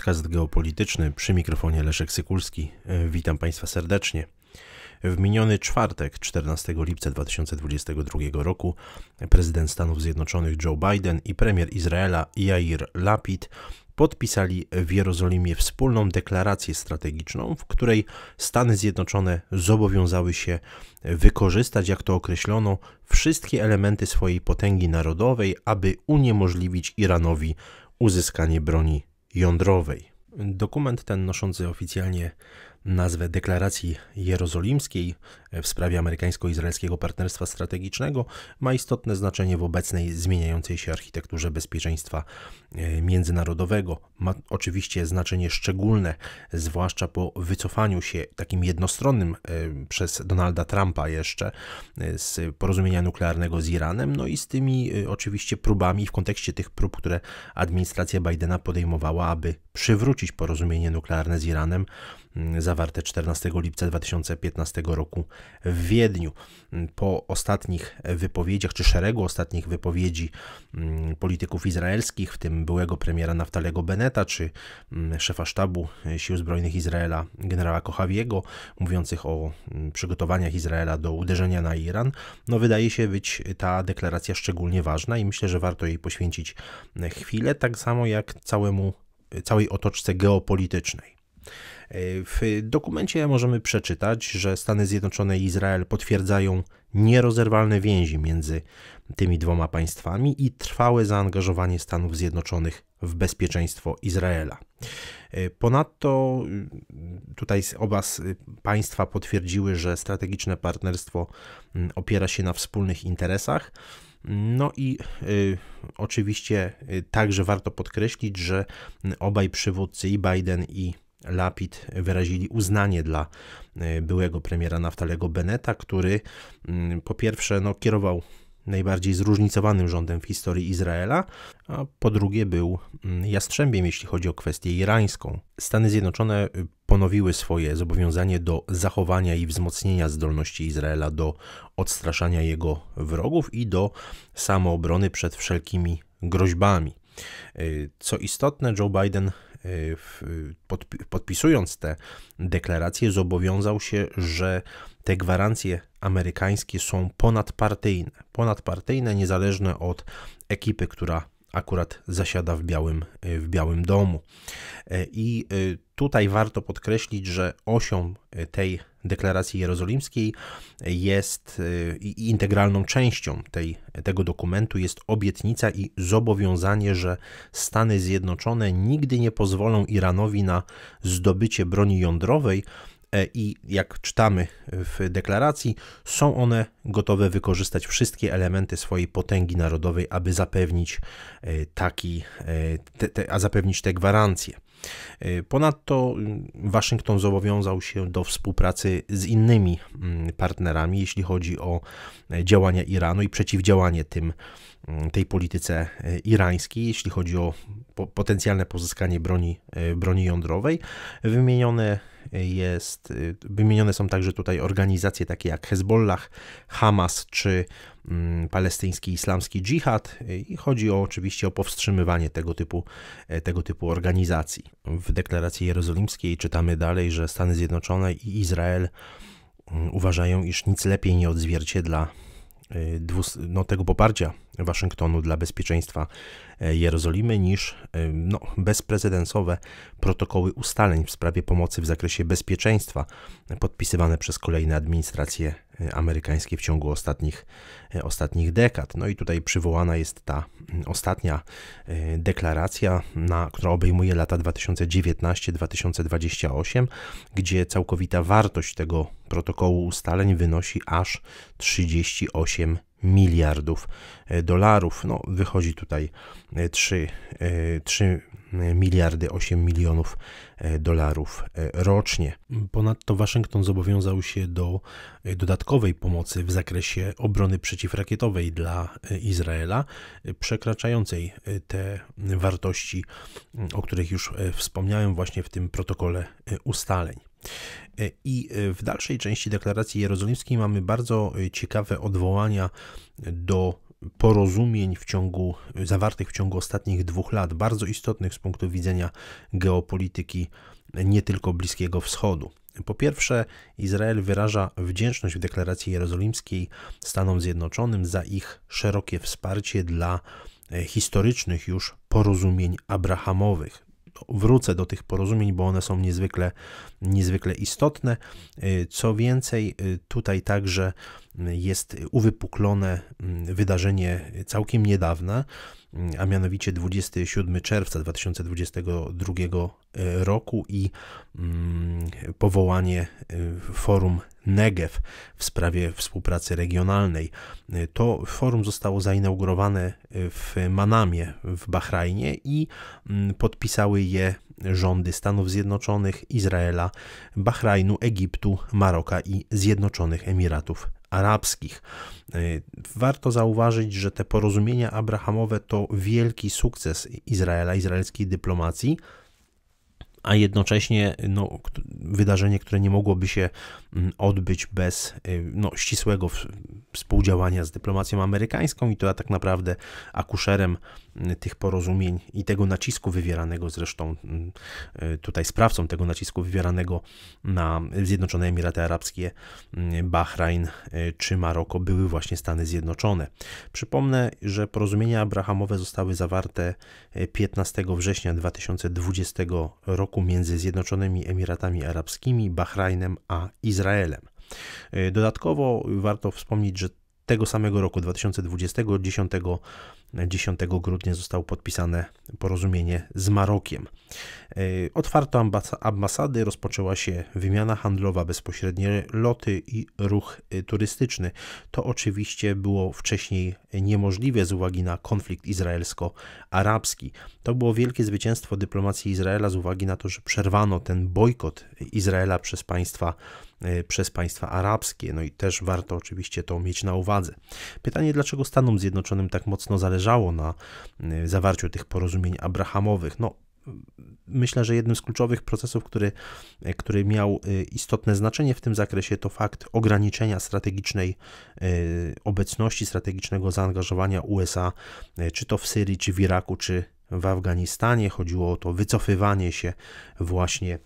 podcast geopolityczny przy mikrofonie Leszek Sykulski. E, witam Państwa serdecznie. W miniony czwartek, 14 lipca 2022 roku, prezydent Stanów Zjednoczonych Joe Biden i premier Izraela Jair Lapid podpisali w Jerozolimie wspólną deklarację strategiczną, w której Stany Zjednoczone zobowiązały się wykorzystać, jak to określono, wszystkie elementy swojej potęgi narodowej, aby uniemożliwić Iranowi uzyskanie broni jądrowej. Dokument ten noszący oficjalnie nazwę deklaracji jerozolimskiej w sprawie amerykańsko-izraelskiego partnerstwa strategicznego ma istotne znaczenie w obecnej zmieniającej się architekturze bezpieczeństwa e, międzynarodowego. Ma oczywiście znaczenie szczególne, zwłaszcza po wycofaniu się takim jednostronnym e, przez Donalda Trumpa jeszcze e, z porozumienia nuklearnego z Iranem, no i z tymi oczywiście próbami w kontekście tych prób, które administracja Bidena podejmowała, aby przywrócić porozumienie nuklearne z Iranem Mm, zawarte 14 lipca 2015 roku w Wiedniu. Mm, po ostatnich wypowiedziach, czy szeregu ostatnich wypowiedzi mm, polityków izraelskich, w tym byłego premiera Naftalego Beneta, czy szefa sztabu e, Sił Zbrojnych Izraela generała Kochawiego, mówiących o przygotowaniach Izraela do uderzenia na Iran, no wydaje się być ta deklaracja szczególnie ważna i myślę, że warto jej poświęcić e, chwilę, tak samo jak całemu, e, całej otoczce geopolitycznej. W dokumencie możemy przeczytać, że Stany Zjednoczone i Izrael potwierdzają nierozerwalne więzi między tymi dwoma państwami i trwałe zaangażowanie Stanów Zjednoczonych w bezpieczeństwo Izraela. Ponadto y, tutaj oba państwa potwierdziły, że strategiczne partnerstwo mm, opiera się na wspólnych interesach. No i y, oczywiście y, także warto podkreślić, że y, obaj przywódcy i Biden i Lapid wyrazili uznanie dla e, byłego premiera Naftalego Beneta, który mm, po pierwsze no, kierował najbardziej zróżnicowanym rządem w historii Izraela, a po drugie był mm, jastrzębiem, jeśli chodzi o kwestię irańską. Stany Zjednoczone y, ponowiły swoje zobowiązanie do zachowania i wzmocnienia zdolności Izraela do odstraszania jego wrogów i do samoobrony przed wszelkimi groźbami. Y, co istotne, Joe Biden Y, podpisując te deklaracje, zobowiązał się, że te gwarancje amerykańskie są ponadpartyjne. Ponadpartyjne, niezależne od ekipy, która akurat zasiada w Białym, e, w Białym Domu. E, I e, tutaj warto podkreślić, że osią tej deklaracji jerozolimskiej jest i integralną częścią tej, tego dokumentu jest obietnica i zobowiązanie, że Stany Zjednoczone nigdy nie pozwolą Iranowi na zdobycie broni jądrowej E, i jak czytamy w deklaracji, są one gotowe wykorzystać wszystkie elementy swojej potęgi narodowej, aby zapewnić e, taki, e, te, te, a zapewnić te gwarancje. Ponadto mm, Waszyngton zobowiązał się do współpracy z innymi mm, partnerami, jeśli chodzi o działania Iranu i przeciwdziałanie tym Mm, tej polityce e, irańskiej, jeśli chodzi o po potencjalne pozyskanie broni, e, broni jądrowej. Wymienione, e, jest, wymienione są także tutaj organizacje takie jak Hezbollah, Hamas czy mm, palestyński islamski dżihad i chodzi o, oczywiście o powstrzymywanie tego typu, tego typu organizacji. W deklaracji jerozolimskiej czytamy dalej, że Stany Zjednoczone i Izrael mm, uważają, iż nic lepiej nie odzwierciedla Y, no, tego poparcia Waszyngtonu dla bezpieczeństwa y, Jerozolimy niż y, no, bezprecedensowe protokoły ustaleń w sprawie pomocy w zakresie bezpieczeństwa podpisywane przez kolejne administracje amerykańskie w ciągu ostatnich, e, ostatnich dekad. No i tutaj przywołana jest ta mm, ostatnia e, deklaracja, na, która obejmuje lata 2019-2028, gdzie całkowita wartość tego protokołu ustaleń wynosi aż 38 miliardów e, dolarów. No, wychodzi tutaj 3, e, 3 e, miliardy 8 milionów dolarów rocznie. Ponadto Waszyngton zobowiązał się do dodatkowej pomocy w zakresie obrony przeciwrakietowej dla Izraela, przekraczającej te wartości, mm, o których już wspomniałem właśnie w tym protokole ustaleń. E, I e, w dalszej części deklaracji jerozolimskiej mamy bardzo e, ciekawe odwołania do porozumień w ciągu, zawartych w ciągu ostatnich dwóch lat, bardzo istotnych z punktu widzenia geopolityki nie tylko Bliskiego Wschodu. Po pierwsze, Izrael wyraża wdzięczność w deklaracji jerozolimskiej Stanom Zjednoczonym za ich szerokie wsparcie dla historycznych już porozumień abrahamowych wrócę do tych porozumień, bo one są niezwykle, niezwykle istotne. Y, co więcej, y, tutaj także jest uwypuklone mm, wydarzenie całkiem niedawne, a mianowicie 27 czerwca 2022 e, roku i mm, powołanie e, forum Negev w sprawie współpracy regionalnej. E, to forum zostało zainaugurowane w Manamie w Bahrajnie i mm, podpisały je rządy Stanów Zjednoczonych, Izraela, Bahrajnu, Egiptu, Maroka i Zjednoczonych Emiratów arabskich. E, warto zauważyć, że te porozumienia abrahamowe to wielki sukces Izraela, izraelskiej dyplomacji, a jednocześnie no, wydarzenie, które nie mogłoby się mm, odbyć bez y, no, ścisłego współdziałania z dyplomacją amerykańską i to ja tak naprawdę akuszerem mm, tych porozumień i tego nacisku wywieranego zresztą mm, y, tutaj sprawcą tego nacisku wywieranego na Zjednoczone Emiraty Arabskie, Bahrain y, czy Maroko były właśnie Stany Zjednoczone. Przypomnę, że porozumienia abrahamowe zostały zawarte 15 września 2020 roku między Zjednoczonymi Emiratami Arabskimi, Bahrajnem a Izraelem. E, dodatkowo warto wspomnieć, że tego samego roku 2020, 10, 10 grudnia zostało podpisane porozumienie z Marokiem. E, otwarto ambasady, rozpoczęła się wymiana handlowa, bezpośrednie loty i ruch e, turystyczny. To oczywiście było wcześniej niemożliwe z uwagi na konflikt izraelsko-arabski. To było wielkie zwycięstwo dyplomacji Izraela z uwagi na to, że przerwano ten bojkot Izraela przez państwa E, przez państwa arabskie. No i też warto oczywiście to mieć na uwadze. Pytanie, dlaczego Stanom Zjednoczonym tak mocno zależało na e, zawarciu tych porozumień abrahamowych? No, myślę, że jednym z kluczowych procesów, który, e, który miał istotne znaczenie w tym zakresie, to fakt ograniczenia strategicznej obecności, strategicznego zaangażowania USA, czy to w Syrii, czy w Iraku, czy w Afganistanie. Chodziło o to wycofywanie się właśnie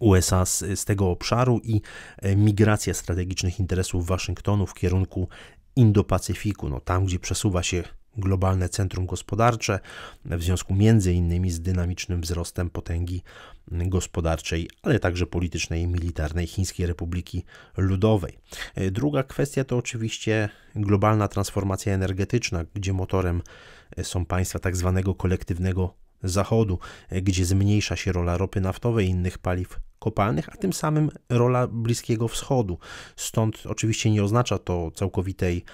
USA z, z tego obszaru i e, migracja strategicznych interesów Waszyngtonu w kierunku Indo-Pacyfiku, no tam gdzie przesuwa się globalne centrum gospodarcze, w związku między innymi z dynamicznym wzrostem potęgi gospodarczej, ale także politycznej i militarnej Chińskiej Republiki Ludowej. E, druga kwestia to oczywiście globalna transformacja energetyczna, gdzie motorem e, są państwa tak zwanego kolektywnego Zachodu, gdzie zmniejsza się rola ropy naftowej i innych paliw kopalnych, a tym samym rola Bliskiego Wschodu. Stąd oczywiście nie oznacza to całkowitej,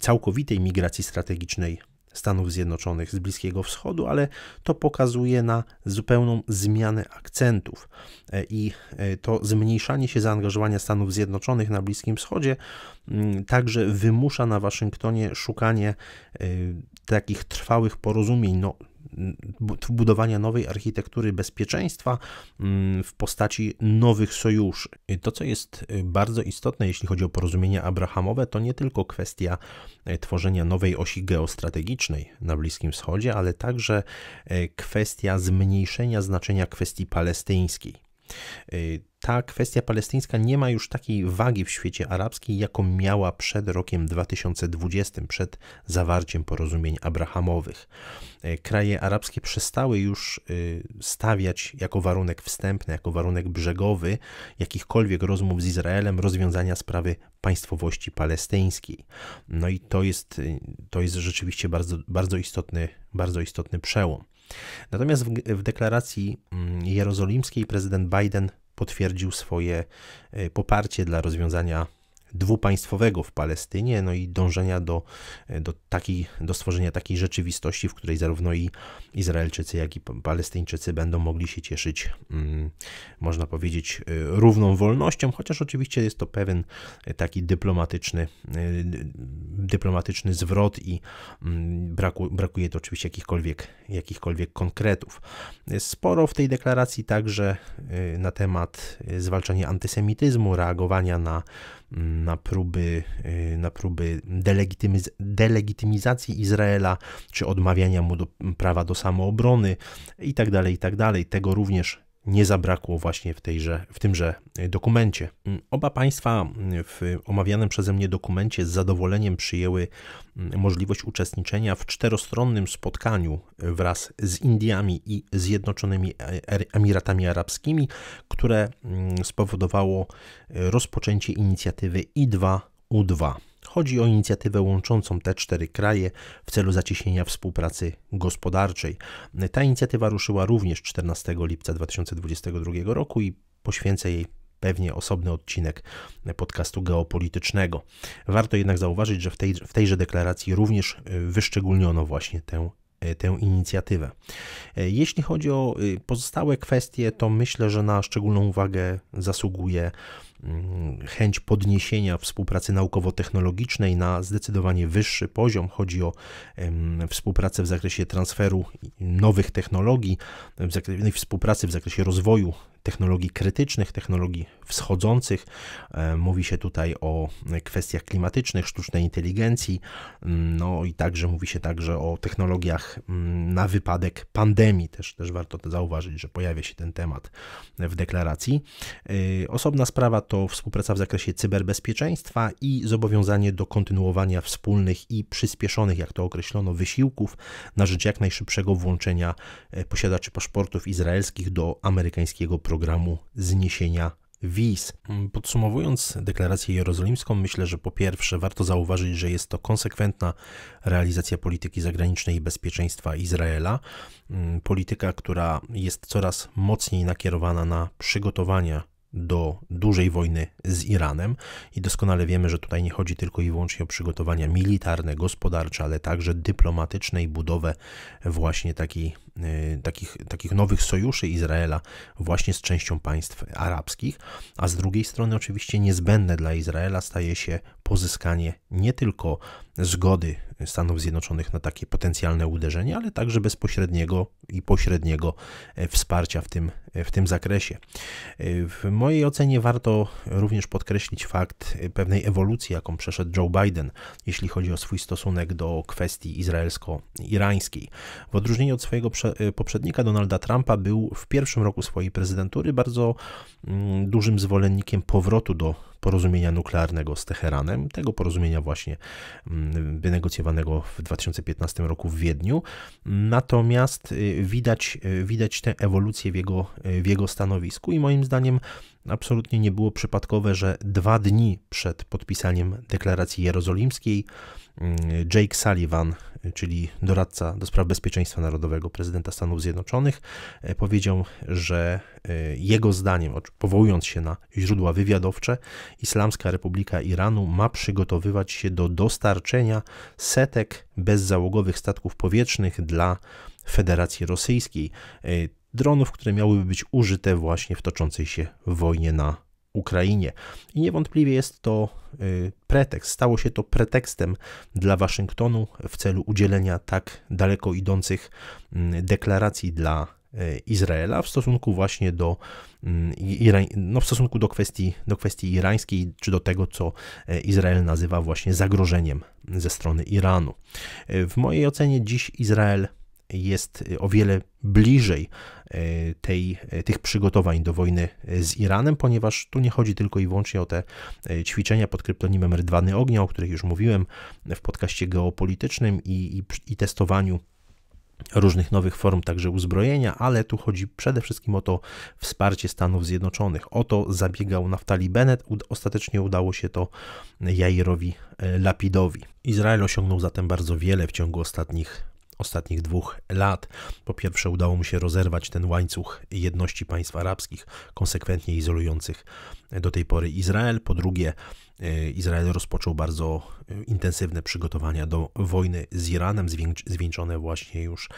całkowitej migracji strategicznej Stanów Zjednoczonych z Bliskiego Wschodu, ale to pokazuje na zupełną zmianę akcentów. E, I e, to zmniejszanie się zaangażowania Stanów Zjednoczonych na Bliskim Wschodzie mm, także wymusza na Waszyngtonie szukanie e, takich trwałych porozumień. No, budowania nowej architektury bezpieczeństwa mm, w postaci nowych sojuszy. To, co jest y, bardzo istotne, jeśli chodzi o porozumienia abrahamowe, to nie tylko kwestia y, tworzenia nowej osi geostrategicznej na Bliskim Wschodzie, ale także y, kwestia zmniejszenia znaczenia kwestii palestyńskiej ta kwestia palestyńska nie ma już takiej wagi w świecie arabskim, jaką miała przed rokiem 2020, przed zawarciem porozumień abrahamowych. E, kraje arabskie przestały już y, stawiać jako warunek wstępny, jako warunek brzegowy jakichkolwiek rozmów z Izraelem rozwiązania sprawy państwowości palestyńskiej. No i to jest, y, to jest rzeczywiście bardzo, bardzo, istotny, bardzo istotny przełom. Natomiast w, w deklaracji mm, jerozolimskiej prezydent Biden potwierdził swoje e, poparcie dla rozwiązania dwupaństwowego w Palestynie, no i dążenia do, e, do, takiej, do stworzenia takiej rzeczywistości, w której zarówno i Izraelczycy, jak i Palestyńczycy będą mogli się cieszyć, mm, można powiedzieć, e, równą wolnością, chociaż oczywiście jest to pewien e, taki dyplomatyczny, dyplomatyczny zwrot i mm, braku, brakuje to oczywiście jakichkolwiek, jakichkolwiek konkretów. Sporo w tej deklaracji także na temat zwalczania antysemityzmu, reagowania na na próby, y, na próby delegitymiz delegitymizacji Izraela, czy odmawiania mu do, prawa do samoobrony itd., tak itd. Tak Tego również nie zabrakło właśnie w, tejże, w tymże e, dokumencie. Mm, oba państwa mm, w omawianym przeze mnie dokumencie z zadowoleniem przyjęły mm, możliwość uczestniczenia w czterostronnym spotkaniu e, wraz z Indiami i Zjednoczonymi e, er-, Emiratami Arabskimi, które spowodowało rozpoczęcie inicjatywy I2 u2. Chodzi o inicjatywę łączącą te cztery kraje w celu zacieśnienia współpracy gospodarczej. Ta inicjatywa ruszyła również 14 lipca 2022 roku i poświęcę jej pewnie osobny odcinek podcastu geopolitycznego. Warto jednak zauważyć, że w, tej, w tejże deklaracji również y, wyszczególniono właśnie tę E, tę inicjatywę. E, jeśli chodzi o e, pozostałe kwestie, to myślę, że na szczególną uwagę zasługuje mm, chęć podniesienia współpracy naukowo-technologicznej na zdecydowanie wyższy poziom. Chodzi o współpracę w zakresie transferu nowych technologii, w zakresie, no współpracy w zakresie rozwoju technologii krytycznych, technologii wschodzących. E, mówi się tutaj o kwestiach klimatycznych, sztucznej inteligencji, mm, no i także mówi się także o technologiach mm, na wypadek pandemii. Też, też warto zauważyć, że pojawia się ten temat w deklaracji. E, osobna sprawa to współpraca w zakresie cyberbezpieczeństwa i zobowiązanie do kontynuowania wspólnych i przyspieszonych, jak to określono, wysiłków na rzecz jak najszybszego włączenia e, posiadaczy paszportów izraelskich do amerykańskiego programu programu zniesienia wiz. Podsumowując deklarację jerozolimską, myślę, że po pierwsze warto zauważyć, że jest to konsekwentna realizacja polityki zagranicznej i bezpieczeństwa Izraela. Mm, polityka, która jest coraz mocniej nakierowana na przygotowania do dużej wojny z Iranem i doskonale wiemy, że tutaj nie chodzi tylko i wyłącznie o przygotowania militarne, gospodarcze, ale także dyplomatyczne i budowę właśnie takiej Y, takich, takich nowych sojuszy Izraela właśnie z częścią państw arabskich, a z drugiej strony oczywiście niezbędne dla Izraela staje się pozyskanie nie tylko zgody Stanów Zjednoczonych na takie potencjalne uderzenie, ale także bezpośredniego i pośredniego e, wsparcia w tym, e, w tym zakresie. E, w mojej ocenie warto również podkreślić fakt pewnej ewolucji, jaką przeszedł Joe Biden, jeśli chodzi o swój stosunek do kwestii izraelsko-irańskiej. W odróżnieniu od swojego przed Y, poprzednika Donalda Trumpa był w pierwszym roku swojej prezydentury bardzo mm, dużym zwolennikiem powrotu do porozumienia nuklearnego z Teheranem, tego porozumienia właśnie mm, wynegocjowanego w 2015 roku w Wiedniu. Natomiast y, widać, y, widać tę ewolucję w jego, y, w jego stanowisku i moim zdaniem absolutnie nie było przypadkowe, że dwa dni przed podpisaniem deklaracji jerozolimskiej mm, Jake Sullivan, czyli doradca do spraw bezpieczeństwa narodowego prezydenta Stanów Zjednoczonych, powiedział, że Y, jego zdaniem, powołując się na źródła wywiadowcze, Islamska Republika Iranu ma przygotowywać się do dostarczenia setek bezzałogowych statków powietrznych dla Federacji Rosyjskiej, y, dronów, które miałyby być użyte właśnie w toczącej się wojnie na Ukrainie. I niewątpliwie jest to y, pretekst, stało się to pretekstem dla Waszyngtonu w celu udzielenia tak daleko idących mm, deklaracji dla E, Izraela w stosunku właśnie do, mm, no w stosunku do kwestii, do kwestii irańskiej, czy do tego, co e, Izrael nazywa właśnie zagrożeniem ze strony Iranu. E, w mojej ocenie dziś Izrael jest o wiele bliżej tej, tych przygotowań do wojny z Iranem, ponieważ tu nie chodzi tylko i wyłącznie o te ćwiczenia pod kryptonimem Rydwany Ognia, o których już mówiłem w podcaście geopolitycznym i, i, i testowaniu różnych nowych form także uzbrojenia, ale tu chodzi przede wszystkim o to wsparcie Stanów Zjednoczonych. O to zabiegał Naftali Bennett, ostatecznie udało się to Jairowi e, Lapidowi. Izrael osiągnął zatem bardzo wiele w ciągu ostatnich ostatnich dwóch lat. Po pierwsze, udało mu się rozerwać ten łańcuch jedności państw arabskich, konsekwentnie izolujących do tej pory Izrael. Po drugie, e, Izrael rozpoczął bardzo e, intensywne przygotowania do wojny z Iranem, zwieńczone właśnie już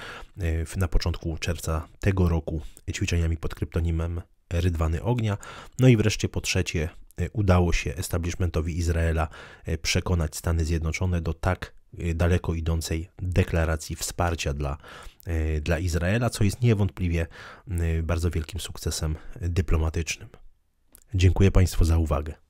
e, na początku czerwca tego roku ćwiczeniami pod kryptonimem Rydwany Ognia. No i wreszcie po trzecie, udało się establishmentowi Izraela przekonać Stany Zjednoczone do tak Y, daleko idącej deklaracji wsparcia dla, y, dla Izraela, co jest niewątpliwie y, bardzo wielkim sukcesem dyplomatycznym. Dziękuję Państwu za uwagę.